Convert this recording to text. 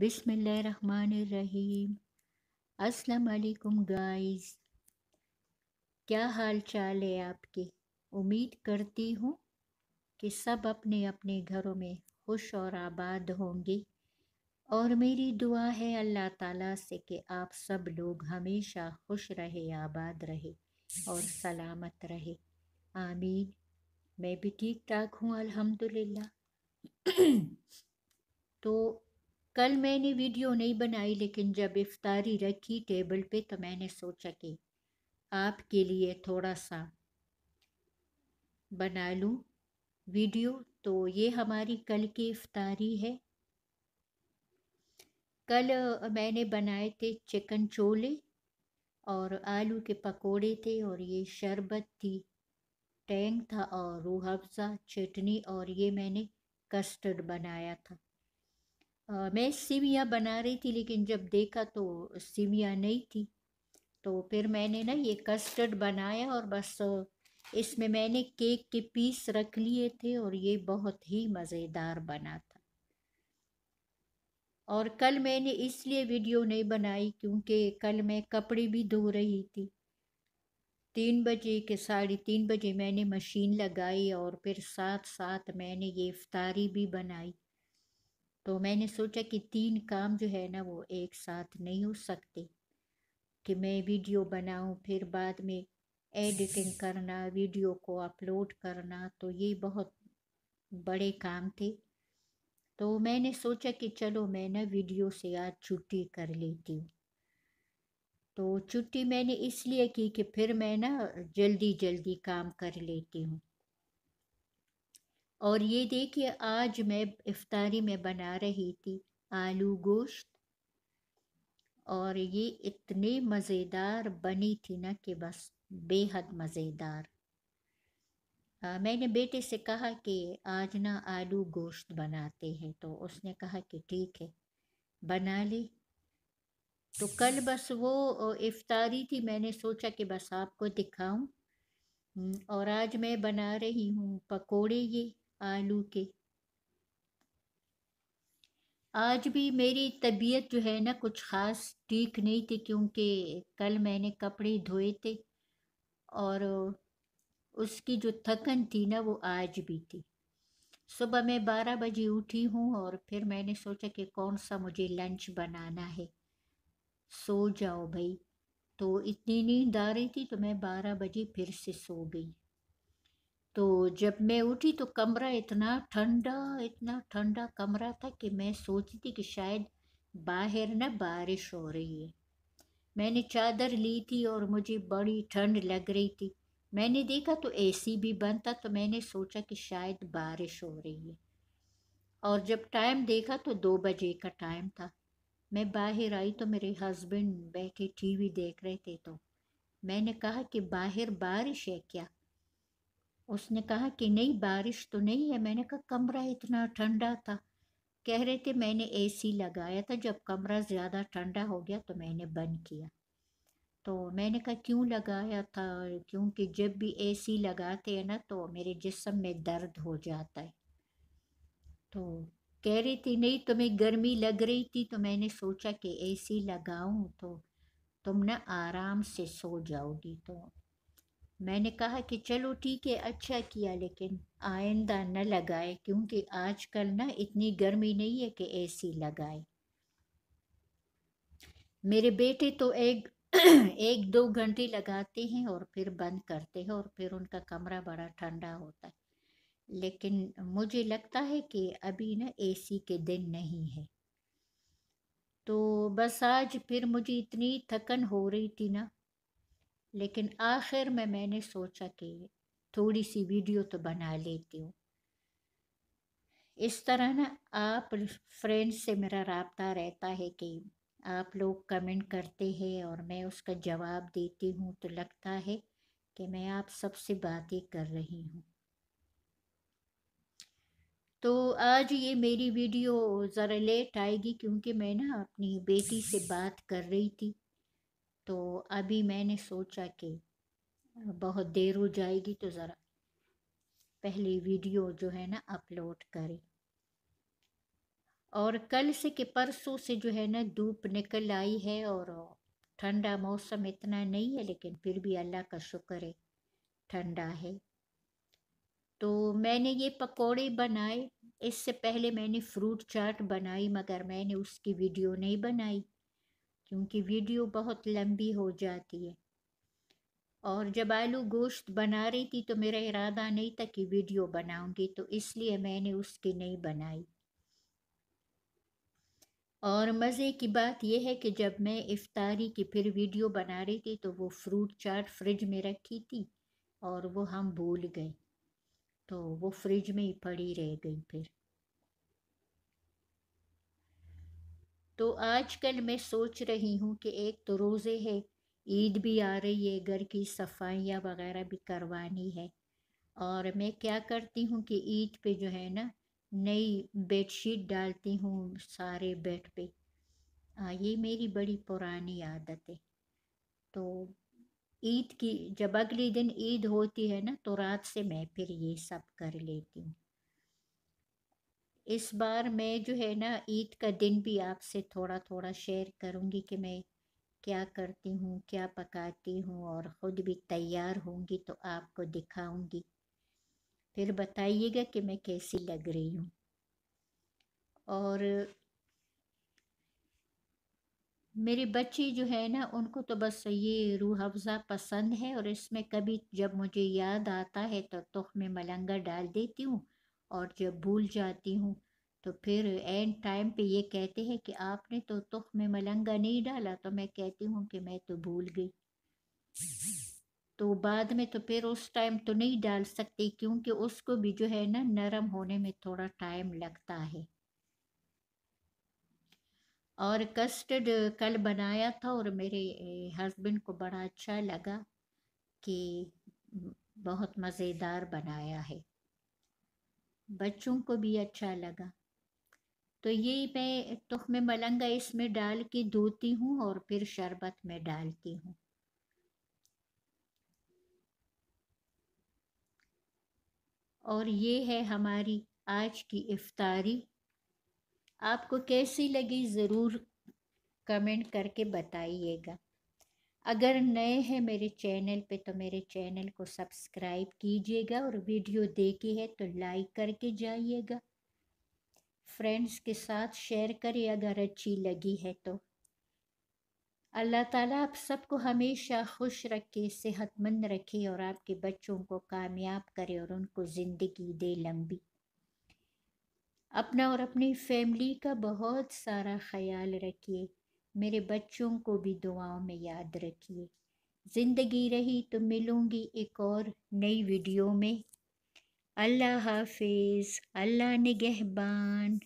बिसमीम असलकुम गाइस क्या हाल चाल है आपके उम्मीद करती हूँ कि सब अपने अपने घरों में खुश और आबाद होंगे और मेरी दुआ है अल्लाह ताला से कि आप सब लोग हमेशा खुश रहे आबाद रहे और सलामत रहे आमीन मैं भी ठीक ठाक हूँ अल्हम्दुलिल्लाह तो कल मैंने वीडियो नहीं बनाई लेकिन जब इफ्तारी रखी टेबल पे तो मैंने सोचा कि आपके लिए थोड़ा सा बना लूँ वीडियो तो ये हमारी कल की इफ्तारी है कल मैंने बनाए थे चिकन चोले और आलू के पकोड़े थे और ये शरबत थी टैंग था और रूह अफ़ज़ा चटनी और ये मैंने कस्टर्ड बनाया था आ, मैं सीवियाँ बना रही थी लेकिन जब देखा तो सीवियाँ नहीं थी तो फिर मैंने ना ये कस्टर्ड बनाया और बस इसमें मैंने केक के पीस रख लिए थे और ये बहुत ही मज़ेदार बना था और कल मैंने इसलिए वीडियो नहीं बनाई क्योंकि कल मैं कपड़े भी धो रही थी तीन बजे के साढ़े तीन बजे मैंने मशीन लगाई और फिर साथ साथ मैंने ये इफ्तारी भी बनाई तो मैंने सोचा कि तीन काम जो है ना वो एक साथ नहीं हो सकते कि मैं वीडियो बनाऊं फिर बाद में एडिटिंग करना वीडियो को अपलोड करना तो ये बहुत बड़े काम थे तो मैंने सोचा कि चलो मैं ना वीडियो से आज छुट्टी कर लेती हूँ तो छुट्टी मैंने इसलिए की कि फिर मैं ना जल्दी जल्दी काम कर लेती हूँ और ये देखिए आज मैं इफ्तारी में बना रही थी आलू गोश्त और ये इतने मज़ेदार बनी थी ना कि बस बेहद मज़ेदार मैंने बेटे से कहा कि आज ना आलू गोश्त बनाते हैं तो उसने कहा कि ठीक है बना ली तो कल बस वो इफ्तारी थी मैंने सोचा कि बस आपको दिखाऊं और आज मैं बना रही हूँ पकोड़े ये आलू के आज भी मेरी तबीयत जो है ना कुछ ख़ास ठीक नहीं थी क्योंकि कल मैंने कपड़े धोए थे और उसकी जो थकन थी ना वो आज भी थी सुबह मैं बारह बजे उठी हूँ और फिर मैंने सोचा कि कौन सा मुझे लंच बनाना है सो जाओ भाई तो इतनी नींद आ रही थी तो मैं बारह बजे फिर से सो गई तो जब मैं उठी तो कमरा इतना ठंडा इतना ठंडा कमरा था कि मैं सोचती थी कि शायद बाहर ना बारिश हो रही है मैंने चादर ली थी और मुझे बड़ी ठंड लग रही थी मैंने देखा तो एसी भी बंद था तो मैंने सोचा कि शायद बारिश हो रही है और जब टाइम देखा तो दो बजे का टाइम था मैं बाहर आई तो मेरे हस्बैंड बैठे टीवी देख रहे थे तो मैंने कहा कि बाहर बारिश है क्या उसने कहा कि नहीं बारिश तो नहीं है मैंने कहा कमरा इतना ठंडा था कह रहे थे मैंने एसी लगाया था जब कमरा ज़्यादा ठंडा हो गया तो मैंने बंद किया तो मैंने कहा क्यों लगाया था क्योंकि जब भी एसी लगाते हैं ना तो मेरे जिसम में दर्द हो जाता है तो कह रही थी नहीं तुम्हें गर्मी लग रही थी तो मैंने सोचा कि एसी लगाऊं तो तुम ना आराम से सो जाओगी तो मैंने कहा कि चलो ठीक है अच्छा किया लेकिन आइंदा न लगाए क्योंकि आजकल ना इतनी गर्मी नहीं है कि एसी लगाए मेरे बेटे तो एक एक दो घंटे लगाते हैं और फिर बंद करते हैं और फिर उनका कमरा बड़ा ठंडा होता है लेकिन मुझे लगता है कि अभी ना एसी के दिन नहीं है तो बस आज फिर मुझे इतनी थकन हो रही थी ना लेकिन आखिर में मैंने सोचा कि थोड़ी सी वीडियो तो बना लेती हूँ इस तरह ना आप फ्रेंड्स से मेरा रबता रहता है कि आप लोग कमेंट करते हैं और मैं उसका जवाब देती हूँ तो लगता है कि मैं आप सबसे बातें कर रही हूँ तो आज ये मेरी वीडियो ज़रा लेट आएगी क्योंकि मैं ना अपनी बेटी से बात कर रही थी तो अभी मैंने सोचा कि बहुत देर हो जाएगी तो ज़रा पहले वीडियो जो है ना अपलोड करें और कल से कि परसों से जो है ना धूप निकल आई है और ठंडा मौसम इतना नहीं है लेकिन फिर भी अल्लाह का शुक्र है ठंडा है तो मैंने ये पकोड़े बनाए इससे पहले मैंने फ्रूट चाट बनाई मगर मैंने उसकी वीडियो नहीं बनाई क्योंकि वीडियो बहुत लंबी हो जाती है और जब आलू गोश्त बना रही थी तो मेरा इरादा नहीं था कि वीडियो बनाऊंगी तो इसलिए मैंने उसकी नहीं बनाई और मज़े की बात यह है कि जब मैं इफ्तारी की फिर वीडियो बना रही थी तो वो फ्रूट चाट फ्रिज में रखी थी और वो हम भूल गए तो वो फ्रिज में ही पड़ी रह गई फिर तो आजकल मैं सोच रही हूँ कि एक तो रोज़े है ईद भी आ रही है घर की सफाइयाँ वगैरह भी करवानी है और मैं क्या करती हूँ कि ईद पे जो है ना नई बेडशीट डालती हूँ सारे बेड पे आ, ये मेरी बड़ी पुरानी आदत है तो ईद की जब अगले दिन ईद होती है ना तो रात से मैं फिर ये सब कर लेती हूँ इस बार मैं जो है ना ईद का दिन भी आपसे थोड़ा थोड़ा शेयर करूँगी कि मैं क्या करती हूँ क्या पकाती हूँ और ख़ुद भी तैयार होंगी तो आपको दिखाऊंगी फिर बताइएगा कि मैं कैसी लग रही हूँ और मेरे बच्चे जो है ना उनको तो बस ये रूह अफ़ज़ा पसंद है और इसमें कभी जब मुझे याद आता है तो तुख में मलंगा डाल देती हूँ और जब भूल जाती हूँ तो फिर एंड टाइम पे ये कहते हैं कि आपने तो तुख में मलंगा नहीं डाला तो मैं कहती हूँ कि मैं तो भूल गई तो बाद में तो फिर उस टाइम तो नहीं डाल सकती क्योंकि उसको भी जो है ना नरम होने में थोड़ा टाइम लगता है और कस्टर्ड कल बनाया था और मेरे हस्बैंड को बड़ा अच्छा लगा कि बहुत मज़ेदार बनाया है बच्चों को भी अच्छा लगा तो ये मैं तो में मलंगा इसमें डाल के धोती हूँ और फिर शरबत में डालती हूँ और ये है हमारी आज की इफ्तारी आपको कैसी लगी ज़रूर कमेंट करके बताइएगा अगर नए हैं मेरे चैनल पे तो मेरे चैनल को सब्सक्राइब कीजिएगा और वीडियो देखी है तो लाइक करके जाइएगा फ्रेंड्स के साथ शेयर करें अगर अच्छी लगी है तो अल्लाह ताला आप सबको हमेशा खुश रखे सेहतमंद रखे और आपके बच्चों को कामयाब करे और उनको ज़िंदगी दे लंबी अपना और अपनी फैमिली का बहुत सारा ख्याल रखिए मेरे बच्चों को भी दुआओं में याद रखिए ज़िंदगी रही तो मिलूँगी एक और नई वीडियो में अल्लाह हाफिज़ अल्लाह निगहबान